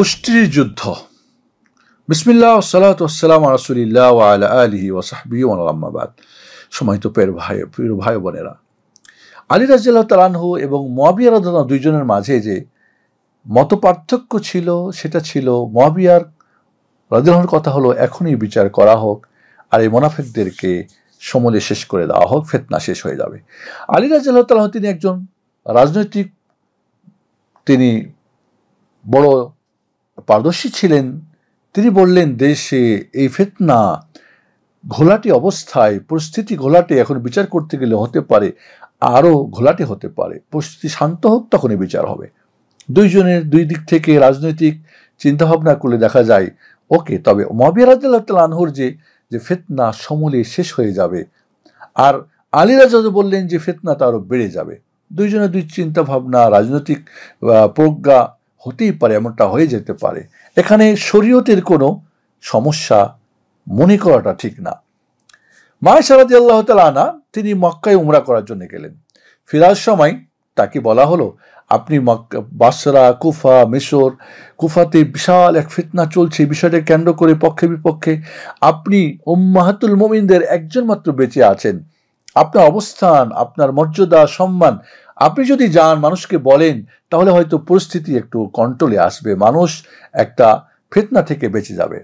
উষ্ট্রির যুদ্ধ বিসমিল্লাহ সালাত আসসালাম রসুলিল্লাহ আলা আলহি ওসাহবি সময় তো পের ভাই প্রিয় ভাই বোনেরা আলী রাজিয়াল তালানহু এবং মোয়াবিয়া রাধানা দুইজনের মাঝে যে মত পার্থক্য ছিল সেটা ছিল মোয়াবিয়ার রাজিলাহর কথা হলো এখনই বিচার করা হোক আর এই মোনাফেকদেরকে সমলে শেষ করে দেওয়া হোক ফেতনা শেষ হয়ে যাবে আলী রাজিয়াল তালাহ তিনি একজন রাজনৈতিক তিনি বড় পারদর্শী ছিলেন তিনি বললেন দেশে এই ফেতনা ঘোলাটি অবস্থায় পরিস্থিতি ঘোলাটে এখন বিচার করতে গেলে হতে পারে আরও ঘোলাটে হতে পারে পরিস্থিতি শান্ত হোক তখনই বিচার হবে দুইজনের দুই দিক থেকে রাজনৈতিক চিন্তাভাবনা করলে দেখা যায় ওকে তবে মবিরাজাল আনহর যে যে ফেতনা সমলে শেষ হয়ে যাবে আর আলী রাজা বললেন যে ফেতনা আরও বেড়ে যাবে দুইজনের দুই চিন্তাভাবনা রাজনৈতিক প্রজ্ঞা হতেই পারে এমনটা হয়ে যেতে পারে এখানে শরীয়তের কোনো সমস্যা মনে করাটা ঠিক না মায়েশা সারাদি আল্লাহ আনা তিনি মক্কায় উমরা করার জন্য গেলেন ফেরার সময় তাকে বলা হলো আপনি বাসরা কুফা মিশর কুফাতে বিশাল এক ফিতনা চলছে বিষয়টা কেন্দ্র করে পক্ষে বিপক্ষে আপনি উম্মাহাতুল মোমিনদের একজন মাত্র বেঁচে আছেন আপনার অবস্থান আপনার মর্যাদা সম্মান আপনি যদি যান মানুষকে বলেন তাহলে হয়তো পরিস্থিতি একটু কন্ট্রোলে আসবে মানুষ একটা ফেতনা থেকে বেঁচে যাবে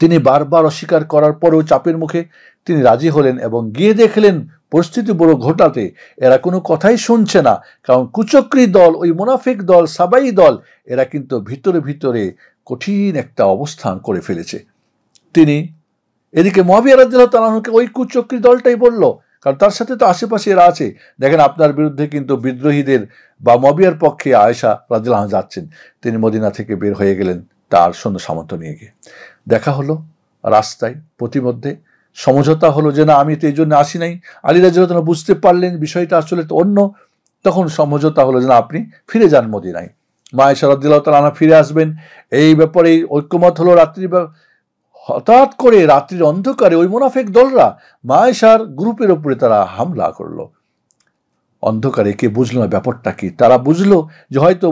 তিনি বারবার অস্বীকার করার পরেও চাপের মুখে তিনি রাজি হলেন এবং গিয়ে দেখলেন পরিস্থিতি বড় ঘটাতে এরা কোনো কথাই শুনছে না কারণ কুচক্রি দল ওই মুনাফিক দল সাবাই দল এরা কিন্তু ভিতরে ভিতরে কঠিন একটা অবস্থান করে ফেলেছে তিনি এদিকে মহাবিয়ার দিল তালাহকে ওই কুচক্রি দলটাই বলল কারণ তার সাথে তো আশেপাশে এরা আছে দেখেন আপনার বিরুদ্ধে কিন্তু বিদ্রোহীদের বা মবিয়ার পক্ষে আয়েশা রাজিল্লাহ যাচ্ছেন তিনি মদিনা থেকে বের হয়ে গেলেন তার সৈন্য সামর্থ্য নিয়ে গিয়ে দেখা হলো রাস্তায় প্রতিমধ্যে সমঝোতা হলো যে না আমি তো এই জন্য আসি নাই আলী রাজ বুঝতে পারলেন বিষয়টা আসলে তো অন্য তখন সমঝোতা হলো যে না আপনি ফিরে যান মদিনায় মা এসারদ্দিল্লাহ তালা ফিরে আসবেন এই ব্যাপারে ঐক্যমত হলো রাত্রি হঠাৎ করে রাত্রির অন্ধকারে ওই মোনাফেক দলরা মায়েশার গ্রুপের ওপরে তারা হামলা করলো অন্ধকারে কে বুঝলো না ব্যাপারটা কি তারা বুঝলো যে হয়তো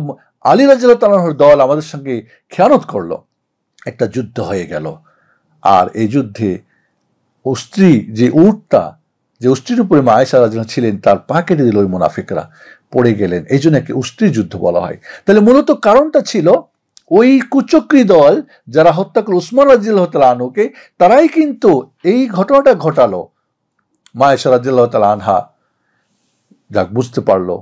আলী রাজিয়াল তালাহর দল আমাদের সঙ্গে খেয়ানত করলো একটা যুদ্ধ হয়ে গেল আর এই যুদ্ধে অস্ত্রী যে উটটা যে উষ্ট্রির উপরে মায়েশা রাজন ছিলেন তার পা কেটে দিল ওই মোনাফিকরা পড়ে গেলেন এই জন্য একে উষ্ট্রি যুদ্ধ বলা হয় তাহলে মূলত কারণটা ছিল ওই কুচক্রী দল যারা হত্যা করল উসমান রাজিল্লাহ আনুকে তারাই কিন্তু এই ঘটনাটা ঘটালো মায়েশা রাজিল্লাহ আনহা যাক বুঝতে পারলো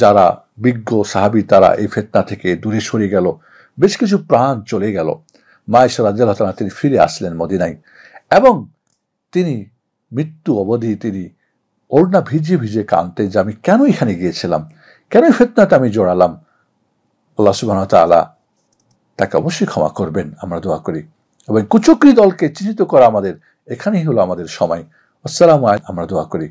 যারা বিজ্ঞ সাহাবি তারা এই ফেতনা থেকে দূরে সরে গেল বেশ কিছু প্রাণ চলে গেল মায়েশা রাজিল্লাহ তালা তিনি ফিরে আসলেন মদিনাই এবং তিনি মৃত্যু অবধি তিনি ওড়না ভিজে ভিজে কানতে যে আমি কেন এখানে গিয়েছিলাম কেন ফেতনাতে আমি জোড়ালাম আল্লাহ সুবাহ তালা তাকে অবশ্যই ক্ষমা করবেন আমরা দোয়া করি এবং কুচক্রি দলকে চিহ্নিত করা আমাদের এখানেই হলো আমাদের সময় আসসালাম আমরা দোয়া করি